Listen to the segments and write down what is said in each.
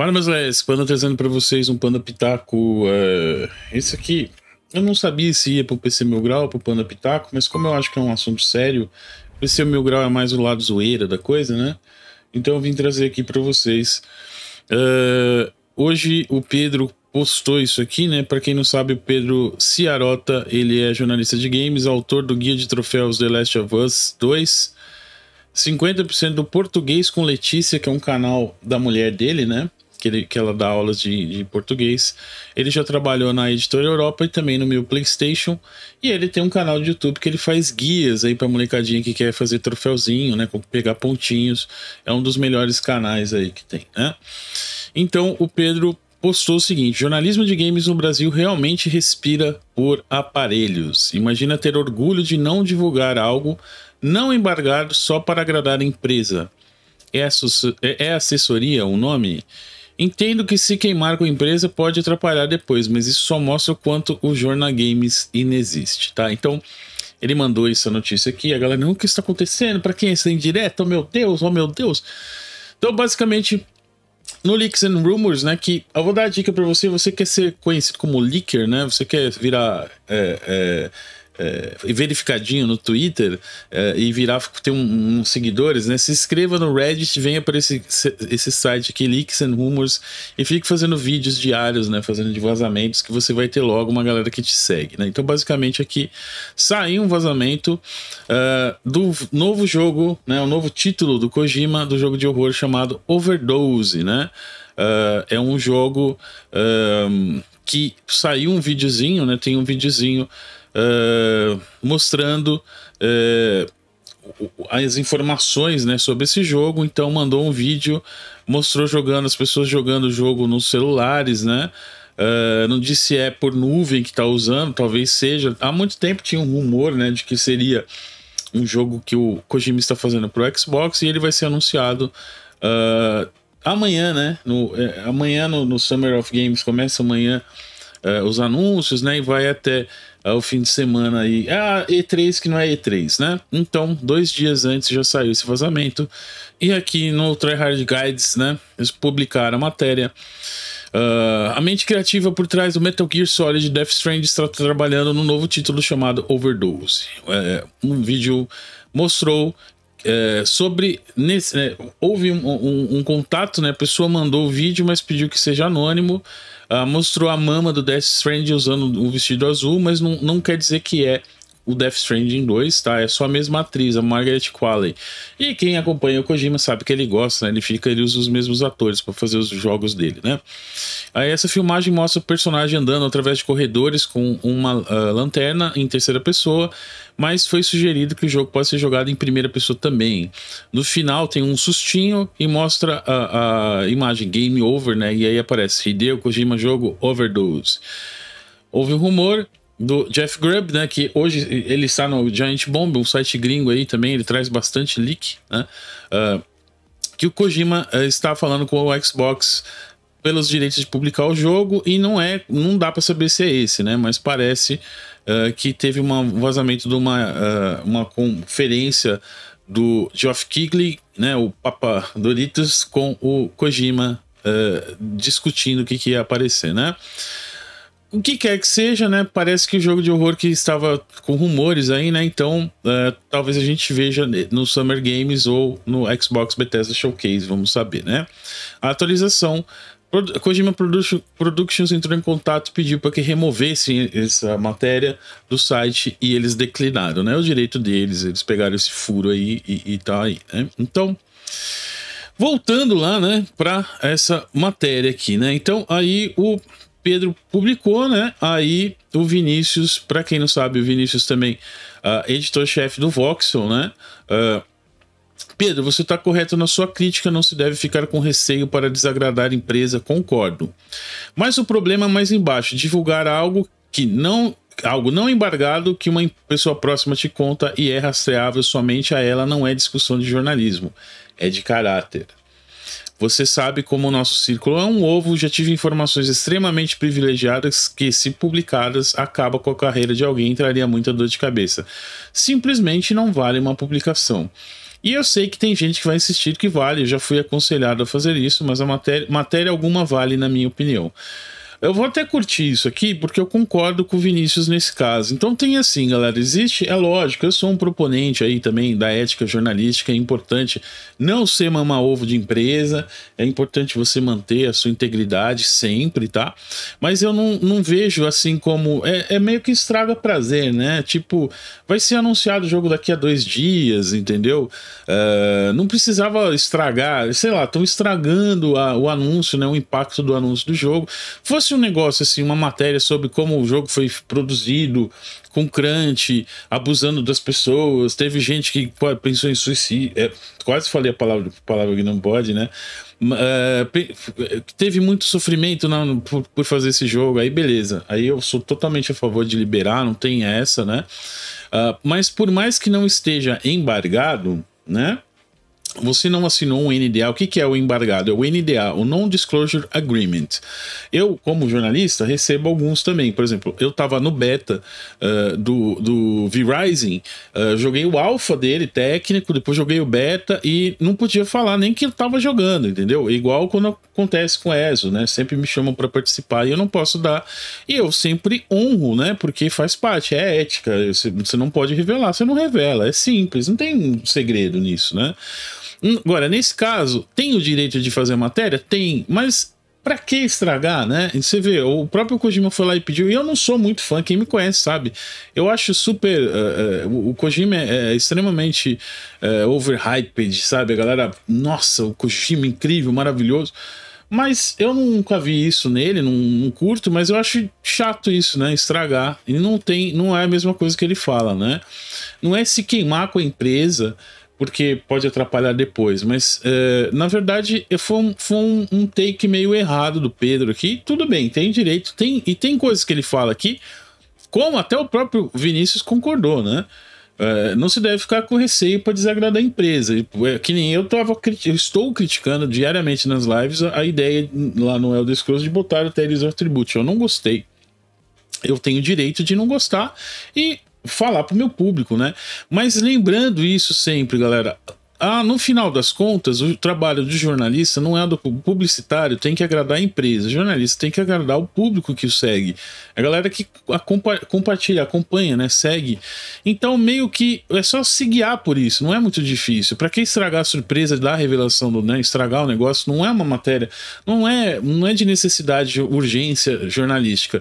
Fala, meus leves, Panda trazendo para vocês um Panda Pitaco. Uh, esse aqui, eu não sabia se ia pro PC Mil Grau ou pro Panda Pitaco, mas como eu acho que é um assunto sério, PC Mil Grau é mais o lado zoeira da coisa, né? Então eu vim trazer aqui para vocês. Uh, hoje o Pedro postou isso aqui, né? Para quem não sabe, o Pedro Ciarota, ele é jornalista de games, autor do guia de troféus The Last of Us 2, 50% do português com Letícia, que é um canal da mulher dele, né? que, ele, que ela dá aulas de, de, português. Ele já trabalhou na Editora Europa e também no meu PlayStation. E ele tem um canal de YouTube que ele faz guias aí pra molecadinha que quer fazer troféuzinho, né? Pegar pontinhos. É um dos melhores canais aí que tem, né? Então o Pedro postou o seguinte: jornalismo de games no Brasil realmente respira por aparelhos. Imagina ter orgulho de não divulgar algo, não embargar só para agradar a empresa. É, é, é assessoria o nome? Entendo que se queimar com a empresa pode atrapalhar depois, mas isso só mostra o quanto o Jornal Games inexiste, tá? Então, ele mandou essa notícia aqui, a galera, não, o que está acontecendo? Para quem é essa indireta? Oh meu Deus, oh meu Deus. Então, basicamente, no Leaks and Rumors, né, que eu vou dar a dica para você, você quer ser conhecido como leaker, né? Você quer virar... É, é, é, verificadinho no Twitter é, e virar ter uns um, um seguidores, né? Se inscreva no Reddit, venha para esse, esse site aqui, Leaks and Rumors, e fique fazendo vídeos diários, né? Fazendo de vazamentos que você vai ter logo uma galera que te segue, né? Então, basicamente, aqui saiu um vazamento uh, do novo jogo, né? O novo título do Kojima do jogo de horror chamado Overdose, né? Uh, é um jogo uh, que saiu um videozinho, né? Tem um videozinho eh, mostrando uh, as informações né, sobre esse jogo. Então mandou um vídeo, mostrou jogando as pessoas jogando o jogo nos celulares, né? Uh, não disse se é por nuvem que está usando, talvez seja. Há muito tempo tinha um rumor né, de que seria um jogo que o Kojima está fazendo para o Xbox e ele vai ser anunciado uh, amanhã, né? No, amanhã no, no, Summer of Games começa amanhã uh, os anúncios, né? E vai até ao é fim de semana aí. Ah, E3 que não é E3, né? Então, dois dias antes já saiu esse vazamento. E aqui no Tryhard Guides, né? Eles publicaram a matéria. Uh, a mente criativa por trás do Metal Gear Solid Death Stranding está trabalhando no novo título chamado Overdose. É, um vídeo mostrou é, sobre. Nesse, é, houve um, um, um, contato, né? A pessoa mandou o vídeo, mas pediu que seja anônimo. Uh, mostrou a mama do Death Strand usando um vestido azul, mas não, não quer dizer que é o Death Stranding 2, tá? É só a mesma atriz, a Margaret Qualley. E quem acompanha o Kojima sabe que ele gosta, né? Ele fica, ele usa os mesmos atores para fazer os jogos dele, né? Aí essa filmagem mostra o personagem andando através de corredores com uma uh, lanterna em terceira pessoa, mas foi sugerido que o jogo possa ser jogado em primeira pessoa também. No final tem um sustinho e mostra a, a imagem Game Over, né? E aí aparece Hideo Kojima jogo Overdose. Houve um rumor do Jeff Grubb, né, que hoje ele está no Giant Bomb, um site gringo aí também, ele traz bastante leak, né, uh, que o Kojima eh, está falando com o Xbox pelos direitos de publicar o jogo e não é, não dá para saber se é esse, né, mas parece uh, que teve um vazamento de uma, ah, uma conferência do Geoff Keighley, né, o Papa Doritos, com o Kojima discutindo o que, que ia aparecer, né o que quer que seja, né? Parece que o jogo de horror que estava com rumores aí, né? Então, uh, talvez a gente veja no Summer Games ou no Xbox Bethesda Showcase, vamos saber, né? A atualização. Kojima Productions entrou em contato e pediu para que removessem essa matéria do site e eles declinaram, né? O direito deles, eles pegaram esse furo aí e, e tá aí, né? Então, voltando lá, né, para essa matéria aqui, né? Então, aí o Pedro publicou, né? Aí o Vinícius, para quem não sabe, o Vinícius também, uh, editor-chefe do Voxel, né? Uh, Pedro, você está correto na sua crítica, não se deve ficar com receio para desagradar a empresa, concordo. Mas o problema é mais embaixo, divulgar algo que não algo não embargado que uma pessoa próxima te conta e é rastreável somente a ela não é discussão de jornalismo, é de caráter. Você sabe como o nosso círculo é um ovo, já tive informações extremamente privilegiadas que, se publicadas, acaba com a carreira de alguém e traria muita dor de cabeça. Simplesmente não vale uma publicação. E eu sei que tem gente que vai insistir que vale, eu já fui aconselhado a fazer isso, mas a matéria, matéria alguma vale, na minha opinião. Eu vou até curtir isso aqui porque eu concordo com o Vinícius nesse caso. Então tem assim, galera, existe, é lógico, eu sou um proponente aí também da ética jornalística, é importante não ser mamar ovo de empresa, é importante você manter a sua integridade sempre, tá? Mas eu não, não vejo assim como, é, é meio que estraga prazer, né? Tipo, vai ser anunciado o jogo daqui a dois dias, entendeu? Uh, não precisava estragar, sei lá, estão estragando a, o anúncio, né? O impacto do anúncio do jogo. Fosse um negócio assim, uma matéria sobre como o jogo foi produzido, com crunch, abusando das pessoas, teve gente que pensou em suicídio, é, quase falei a palavra, palavra que não pode, né? É, teve muito sofrimento na, por, por, fazer esse jogo, aí beleza. Aí eu sou totalmente a favor de liberar, não tem essa, né? Uh, mas por mais que não esteja embargado, né? você não assinou um NDA. O que, é o embargado? É o NDA, o Non-Disclosure Agreement. Eu, como jornalista, recebo alguns também. Por exemplo, eu estava no beta uh, do, do V-Rising, uh, joguei o Alpha dele, técnico, depois joguei o beta e não podia falar nem que eu estava jogando, entendeu? Igual quando acontece com o ESO, né? Sempre me chamam para participar e eu não posso dar. E eu sempre honro, né? Porque faz parte, é ética. Você não pode revelar, você não revela. É simples, não tem segredo nisso, né? Agora, nesse caso, tem o direito de fazer matéria? Tem, mas para que estragar, né? Você vê, o próprio Kojima foi lá e pediu, e eu não sou muito fã, quem me conhece sabe. Eu acho super. Uh, uh, o Kojima é, é extremamente uh, overhyped, sabe? A galera, nossa, o Kojima incrível, maravilhoso. Mas eu nunca vi isso nele, não, curto, mas eu acho chato isso, né? Estragar. Ele não tem, não é a mesma coisa que ele fala, né? Não é se queimar com a empresa porque pode atrapalhar depois. Mas é, na verdade foi, um, foi um, um, take meio errado do Pedro aqui. Tudo bem, tem direito, tem e tem coisas que ele fala aqui, como até o próprio Vinícius concordou, né? É, não se deve ficar com receio para desagradar a empresa. É, que nem eu, tava, eu estou criticando diariamente nas lives a, a ideia lá no Elder Scrolls de botar o eles o Tribute. Eu não gostei eu tenho direito de não gostar e falar para o meu público, né? Mas lembrando isso sempre, galera. Ah, no final das contas, o trabalho do jornalista não é do publicitário, tem que agradar a empresa. O jornalista tem que agradar o público que o segue. A galera que compartilha, acompanha, né? Segue. Então, meio que é só se guiar por isso, não é muito difícil. Para quem estragar a surpresa da revelação do, né? Estragar o negócio não é uma matéria, não é, não é de necessidade, urgência jornalística.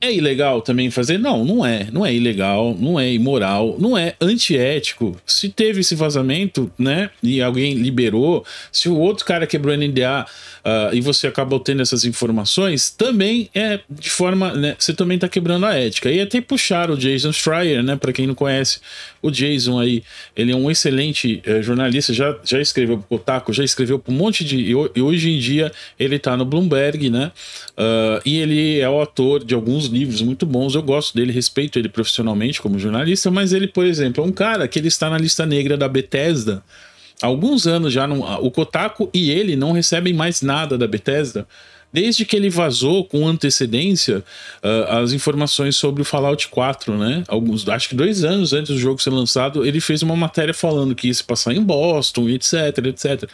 É ilegal também fazer? Não, não é. Não é ilegal, não é imoral, não é antiético. Se teve esse vazamento, né, e alguém liberou, se o outro cara quebrou NDA uh, ah, e você acaba tendo essas informações, também é de forma, né, você também tá quebrando a ética. E até puxar o Jason Schreier, né, para quem não conhece, o Jason aí, ele é um excelente é, jornalista, já, já escreveu pro Kotaku, já escreveu para um monte de. E hoje em dia ele está no Bloomberg, né? Uh, e ele é o autor de alguns livros muito bons. Eu gosto dele, respeito ele profissionalmente como jornalista, mas ele, por exemplo, é um cara que ele está na lista negra da Bethesda. Há alguns anos já, não, o Kotaku e ele não recebem mais nada da Bethesda desde que ele vazou com antecedência uh, as informações sobre o Fallout 4, né? Alguns, acho que dois anos antes do jogo ser lançado, ele fez uma matéria falando que ia se passar em Boston, etc, etc.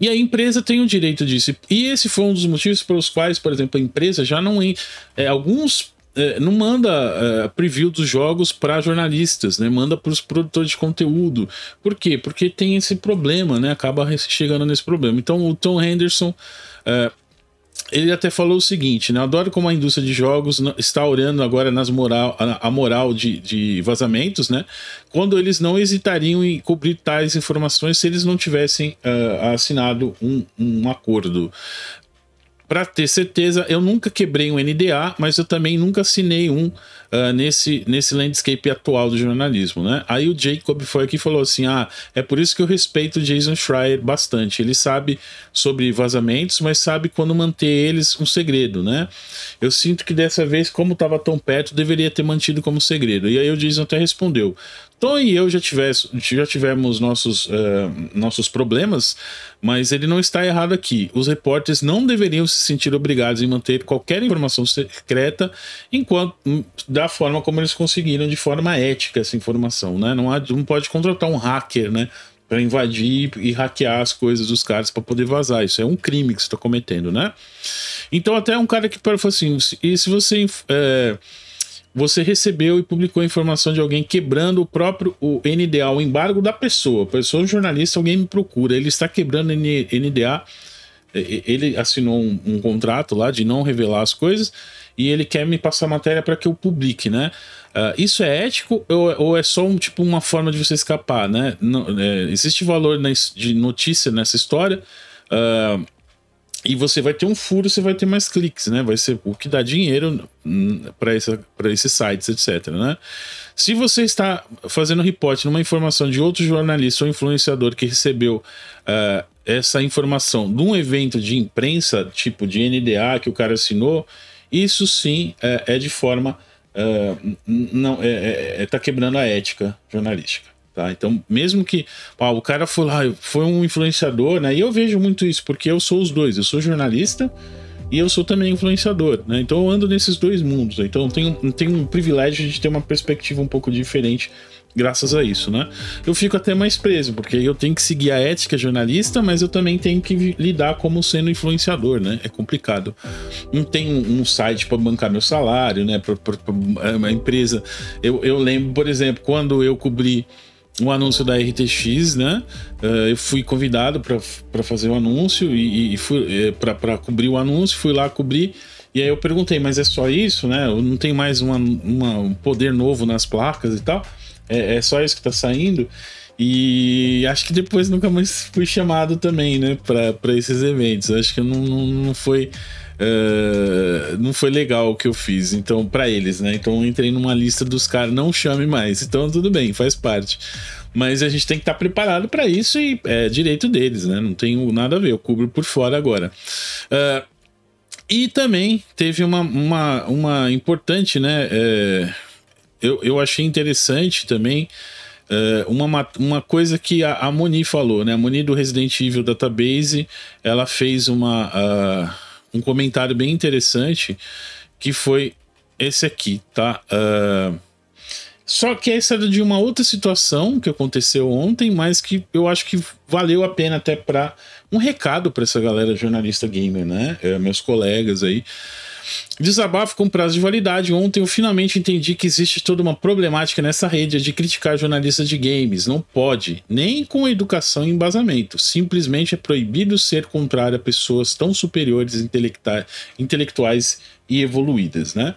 E a empresa tem o direito disso. E esse foi um dos motivos pelos quais, por exemplo, a empresa já não. É, alguns é, não manda é, preview dos jogos para jornalistas, né? Manda para os produtores de conteúdo. Por quê? Porque tem esse problema, né? Acaba chegando nesse problema. Então o Tom Henderson é, ele até falou o seguinte, né? adoro como a indústria de jogos está orando agora nas moral, a moral de, de vazamentos, né? Quando eles não hesitariam em cobrir tais informações se eles não tivessem uh, assinado um, um acordo. Para ter certeza, eu nunca quebrei um NDA, mas eu também nunca assinei um uh, nesse, nesse landscape atual do jornalismo, né? Aí o Jacob foi aqui e falou assim: ah, é por isso que eu respeito o Jason Schreier bastante. Ele sabe sobre vazamentos, mas sabe quando manter eles um segredo, né? Eu sinto que dessa vez, como estava tão perto, deveria ter mantido como segredo. E aí o Jason até respondeu: Tom e eu já, tivesse, já tivemos nossos, uh, nossos problemas, mas ele não está errado aqui. Os repórteres não deveriam se sentir obrigados em manter qualquer informação secreta enquanto hum, da forma como eles conseguiram de forma ética essa informação, né? Não, há, não pode contratar um hacker, né? Para invadir e hackear as coisas dos caras para poder vazar. Isso é um crime que você está cometendo, né? Então, até um cara que falou assim: e se você. É, você recebeu e publicou informação de alguém quebrando o próprio o NDA, o embargo da pessoa. Pessoa jornalista, alguém me procura, ele está quebrando NDA, ele assinou um, um contrato lá de não revelar as coisas e ele quer me passar matéria para que eu publique, né? Uh, isso é ético ou, é, ou, é só um tipo uma forma de você escapar, né? Não, é, existe valor na, de notícia nessa história uh, e você vai ter um furo, você vai ter mais cliques, né? Vai ser o que dá dinheiro hum, para esses sites, etc. Né? Se você está fazendo reporte numa informação de outro jornalista ou influenciador que recebeu uh, essa informação de um evento de imprensa, tipo de NDA que o cara assinou isso sim é, é de forma. Uh, não é, é, é, tá quebrando a ética jornalística. Tá? Então, mesmo que ah, o cara foi lá, foi um influenciador, né? E eu vejo muito isso, porque eu sou os dois, eu sou jornalista e eu sou também influenciador, né? Então eu ando nesses dois mundos. Então eu tenho, eu tenho um privilégio de ter uma perspectiva um pouco diferente graças a isso, né? Eu fico até mais preso, porque eu tenho que seguir a ética jornalista, mas eu também tenho que lidar como sendo influenciador, né? É complicado. Não tem um, site para bancar meu salário, né? Pra, pra, pra é uma empresa. Eu, eu lembro, por exemplo, quando eu cobri um anúncio da RTX, né? Uh, eu fui convidado para fazer o um anúncio e, e fui é, eh, para cobrir o anúncio, fui lá cobrir. E aí eu perguntei, mas é só isso, né? Eu não tem mais uma, uma, um poder novo nas placas e tal. É, é só isso que tá saindo. E acho que depois nunca mais fui chamado também, né, para esses eventos. Acho que não, não, não foi. Uh, não foi legal o que eu fiz, então, para eles, né? Então entrei numa lista dos caras, não chame mais. Então tudo bem, faz parte. Mas a gente tem que estar tá preparado para isso e é direito deles, né? Não tem nada a ver, eu cubro por fora agora. Uh, e também teve uma, uma, uma importante, né? Eh, eu, eu achei interessante também uh, uma, uma coisa que a, a, Moni falou, né? A Moni do Resident Evil Database, ela fez uma, uh, um comentário bem interessante que foi esse aqui, tá? Uh, só que essa era de uma outra situação que aconteceu ontem, mas que eu acho que valeu a pena até para um recado para essa galera jornalista gamer, né? Eh, meus colegas aí. Desabafo com prazo de validade. Ontem eu finalmente entendi que existe toda uma problemática nessa rede é de criticar jornalistas de games. Não pode, nem com educação e embasamento. Simplesmente é proibido ser contrário a pessoas tão superiores intelectuais e evoluídas, né?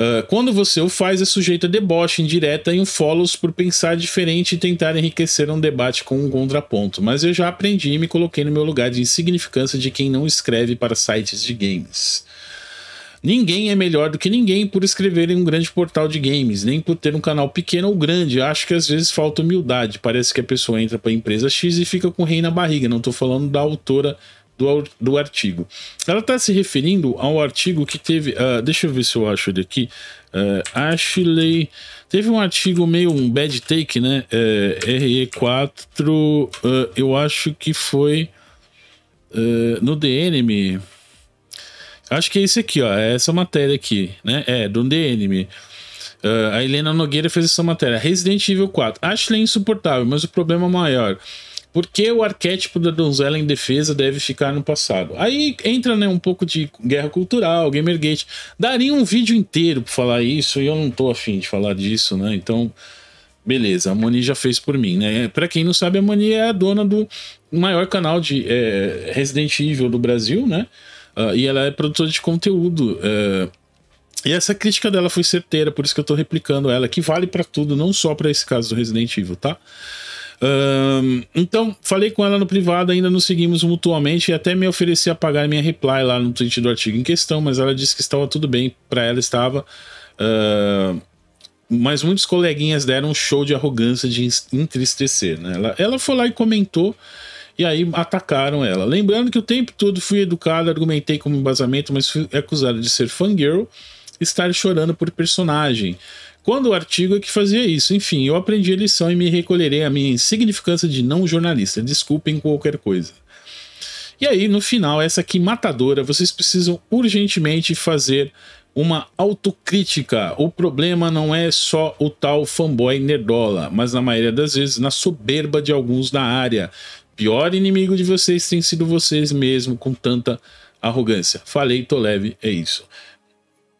Uh, quando você o faz, é sujeito a deboche, indireta e um follows por pensar diferente e tentar enriquecer um debate com um contraponto. Mas eu já aprendi e me coloquei no meu lugar de insignificância de quem não escreve para sites de games. Ninguém é melhor do que ninguém por escrever em um grande portal de games, nem por ter um canal pequeno ou grande. Acho que às vezes falta humildade. Parece que a pessoa entra para a empresa X e fica com o rei na barriga. Não estou falando da autora do, do artigo. Ela está se referindo ao artigo que teve. Uh, deixa eu ver se eu acho ele aqui. Uh, Ashley. Teve um artigo meio um bad take, né? É, uh, ah, RE4. eu acho que foi no DNM. Acho que é isso aqui, ó. É essa matéria aqui, né? É, do The Enemy. É uh, ah, a Helena Nogueira fez essa matéria. Resident Evil 4. Ashley é insuportável, mas o problema maior. Por que o arquétipo da donzela em defesa deve ficar no passado? Aí entra né, um pouco de guerra cultural, Gamergate. Daria um vídeo inteiro para falar isso e eu não tô afim de falar disso, né? Então, beleza, a Moni já fez por mim, né? É, para quem não sabe, a Moni é a dona do maior canal de é, Resident Evil do Brasil, né? Uh, e ela é produtora de conteúdo. Uh, e essa crítica dela foi certeira, por isso que eu tô replicando ela, que vale para tudo, não só para esse caso do Resident Evil, tá? então, falei com ela no privado, ainda nos seguimos mutuamente e até me ofereci a pagar minha reply lá no tweet do artigo em questão, mas ela disse que estava tudo bem, para ela estava. Uh, mas muitos coleguinhas deram um show de arrogância de entristecer, né? Ela, ela foi lá e comentou e aí atacaram ela. Lembrando que o tempo todo fui educado, argumentei como embasamento, mas fui acusado de ser fangirl, estar chorando por personagem. Quando o artigo é que fazia isso. Enfim, eu aprendi a lição e me recolherei à minha insignificância de não jornalista. Desculpem qualquer coisa. E aí, no final, essa aqui matadora, vocês precisam urgentemente fazer uma autocrítica. O problema não é só o tal fanboy nerdola, mas na maioria das vezes na soberba de alguns da área, pior inimigo de vocês tem sido vocês mesmo com tanta arrogância. Falei, tô leve, é isso.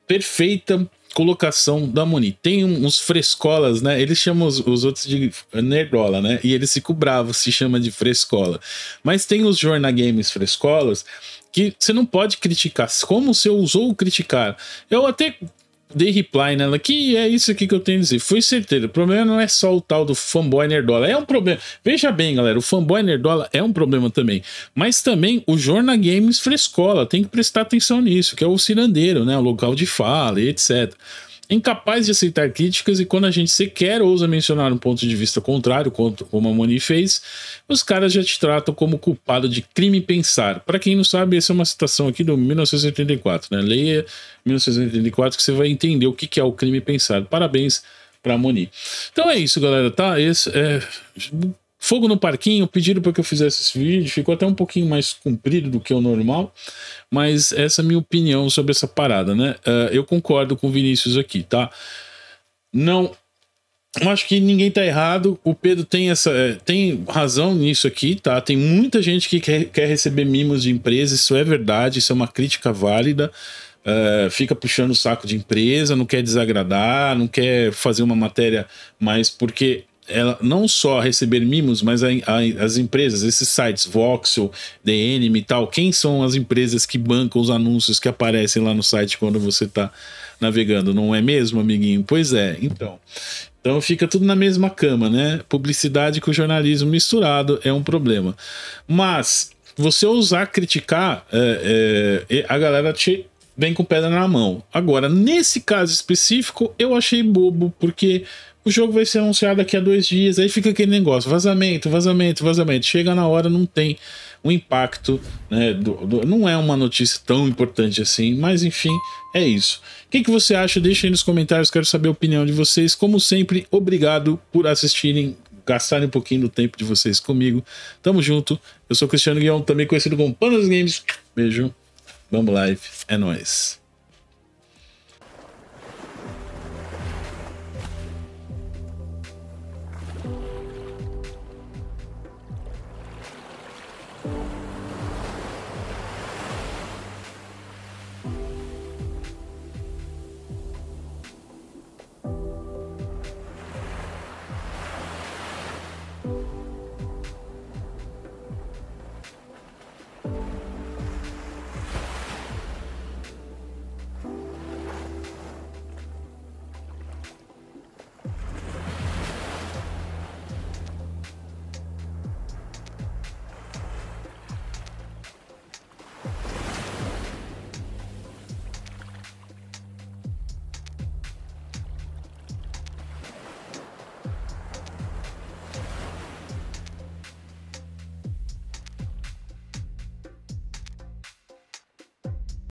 Perfeita colocação da Moni. Tem uns frescolas, né? Eles chamam os, os, outros de nerdola, né? E eles ficam bravos se chama de frescola. Mas tem os Jorna Games frescolas que você não pode criticar. Como você usou criticar? Eu até dei reply nela que é isso aqui que eu tenho a dizer. Foi certeiro. O problema não é só o tal do fanboy nerdola. É um problema. Veja bem, galera, o fanboy nerdola é um problema também. Mas também o jornal Games frescola. Tem que prestar atenção nisso, que é o cirandeiro, né? O local de fala e etc incapaz de aceitar críticas e quando a gente sequer ousa mencionar um ponto de vista contrário, como a Moni fez, os caras já te tratam como culpado de crime pensar. Para quem não sabe, essa é uma citação aqui do 1984, né? Leia 1984 que você vai entender o que é o crime pensar. Parabéns para Moni. Então é isso, galera, tá? Esse é Fogo no Parquinho pediram para que eu fizesse esse vídeo, ficou até um pouquinho mais comprido do que o normal, mas essa é a minha opinião sobre essa parada, né? Uh, eu concordo com o Vinícius aqui, tá? Não. Eu acho que ninguém tá errado. O Pedro tem essa eh, tem razão nisso aqui, tá? Tem muita gente que quer, quer receber mimos de empresa, isso é verdade, isso é uma crítica válida. Uh, fica puxando o saco de empresa, não quer desagradar, não quer fazer uma matéria mais porque ela não só receber mimos, mas a, a, as empresas, esses sites, Voxel, The Enemy e tal, quem são as empresas que bancam os anúncios que aparecem lá no site quando você está navegando, não é mesmo, amiguinho? Pois é, então. Então fica tudo na mesma cama, né? Publicidade com jornalismo misturado é um problema. Mas você ousar criticar, é, é, a galera te vem com pedra na mão. Agora, nesse caso específico, eu achei bobo, porque o jogo vai ser anunciado daqui a dois dias, aí fica aquele negócio, vazamento, vazamento, vazamento. Chega na hora, não tem um impacto, né? Do, do, não é uma notícia tão importante assim, mas enfim, é isso. O que, que você acha? Deixa aí nos comentários, quero saber a opinião de vocês. Como sempre, obrigado por assistirem, gastarem um pouquinho do tempo de vocês comigo. Tamo junto. Eu sou Cristiano Guião, também conhecido como Panos Games. Beijo, vamos live, é nóis.